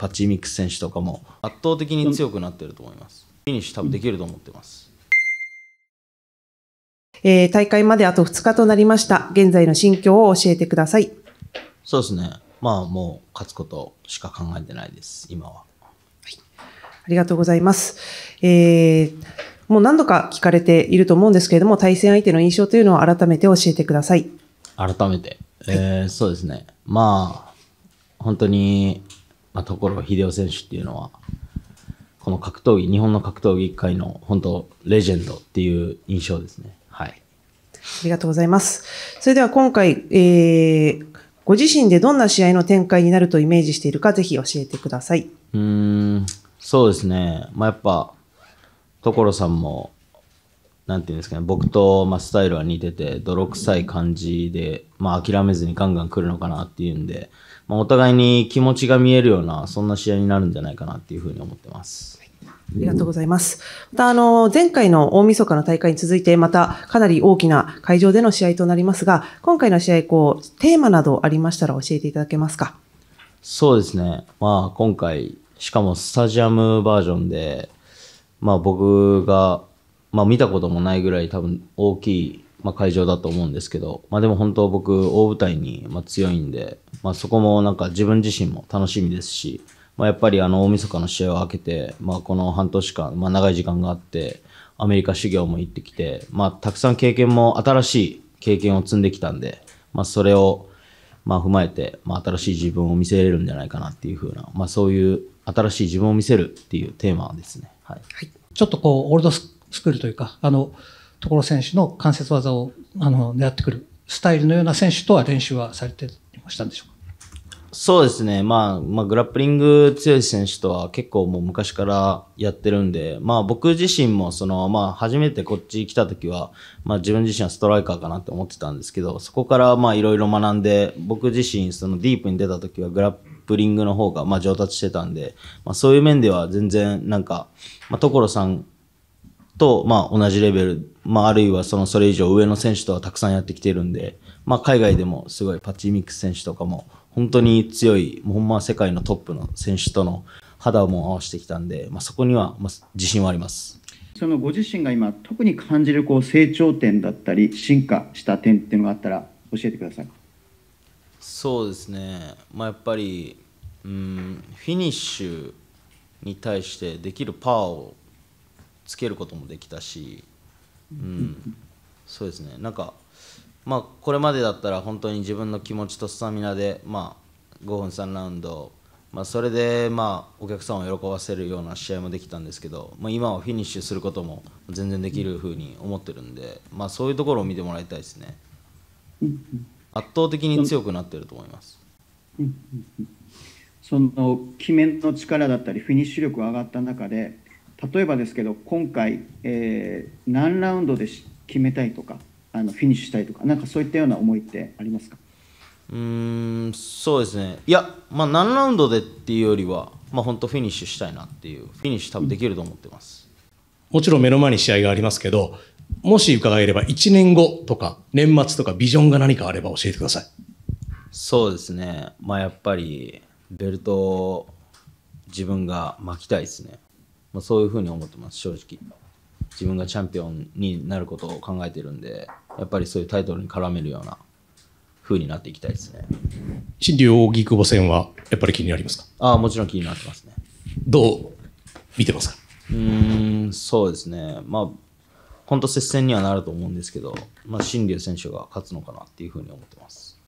パッチミックス選手とかも圧倒的に強くなってると思います。フィニッシュ多分できると思ってます。えー、大会まであと2日となりました。現在の心境を教えてください。そうですね。まあもう勝つことしか考えてないです、今は。はい、ありがとうございます。えー、もう何度か聞かれていると思うんですけれども、対戦相手の印象というのを改めて教えてください。改めて。えー、はい、そうですね。まあ、本当にまあ、とこ所秀夫選手っていうのは、この格闘技、日本の格闘技界の本当、レジェンドっていう印象ですね。はい。ありがとうございます。それでは今回、えー、ご自身でどんな試合の展開になるとイメージしているか、ぜひ教えてください。うん、そうですね。まあ、やっぱ、所さんも、なんていうんですかね、僕と、まあ、スタイルは似てて、泥臭い感じで、まあ、諦めずにガンガン来るのかなっていうんで、まあ、お互いに気持ちが見えるような、そんな試合になるんじゃないかなっていうふうに思ってます。ありがとうございます。また、あの、前回の大晦日の大会に続いて、またかなり大きな会場での試合となりますが、今回の試合、こう、テーマなどありましたら教えていただけますか。そうですね。まあ、今回、しかもスタジアムバージョンで、まあ、僕が、まあ、見たこともないぐらい多分大きい、まあ、会場だと思うんですけど、まあ、でも本当僕大舞台にま強いんで、まあ、そこもなんか自分自身も楽しみですし、まあ、やっぱりあの大晦日の試合を明けて、まあ、この半年間、まあ、長い時間があってアメリカ修行も行ってきて、まあ、たくさん経験も新しい経験を積んできたんで、まあ、それをまあ踏まえて、まあ、新しい自分を見せれるんじゃないかなっていうふうな、まあ、そういう新しい自分を見せるっていうテーマですね。はい、はい、ちょっとこうオールドススクールというか、あの、所選手の関節技をあの狙ってくるスタイルのような選手とは練習はされていましたんでしょうかそうですね、まあ、まあ、グラップリング強い選手とは結構もう昔からやってるんで、まあ僕自身もその、まあ初めてこっち来た時は、まあ自分自身はストライカーかなって思ってたんですけど、そこからまあいろいろ学んで、僕自身そのディープに出た時はグラップリングの方がまあ上達してたんで、まあそういう面では全然なんか、まあ所さんと、まあ、同じレベル、まあ、あるいはそのそれ以上上の選手とはたくさんやってきてるんで、まあ、海外でもすごいパッチミックス選手とかも本当に強い、ほんま世界のトップの選手との肌も合わせてきたんで、まあ、そこには、まあ、自信はあります。そのご自身が今特に感じるこう成長点だったり進化した点っていうのがあったら教えてください。そうですね、まあ、やっぱりうんフィニッシュに対してできるパワーをつけることもできたし、うん、そうですねなんかまあこれまでだったら本当に自分の気持ちとスタミナで、まあ、5分3ラウンド、まあ、それでまあお客さんを喜ばせるような試合もできたんですけど、まあ、今はフィニッシュすることも全然できるふうに思ってるんで、まあ、そういうところを見てもらいたいですね。圧倒的に強くなってると思います。その決めの力だったりフィニッシュ力が上がった中で例えばですけど今回、えー、何ラウンドで決めたいとかあのフィニッシュしたいとかなんかそういったような思いってありますかうんそうですねいや、まあ、何ラウンドでっていうよりは、まあ、本当フィニッシュしたいなっていうフィニッシュ多分できると思ってます、うん、もちろん目の前に試合がありますけどもし伺えれば1年後とか年末とかビジョンが何かあれば教えてくださいそうですねまあやっぱりベルトを自分が巻きたいですねまあ、そういうふうに思ってます正直自分がチャンピオンになることを考えてるんでやっぱりそういうタイトルに絡めるような風になっていきたいですね新竜大久保戦はやっぱり気になりますかああもちろん気になってますねどう見てますかうーんそうですねまあ本当接戦にはなると思うんですけど、まあ、新竜選手が勝つのかなっていうふうに思ってます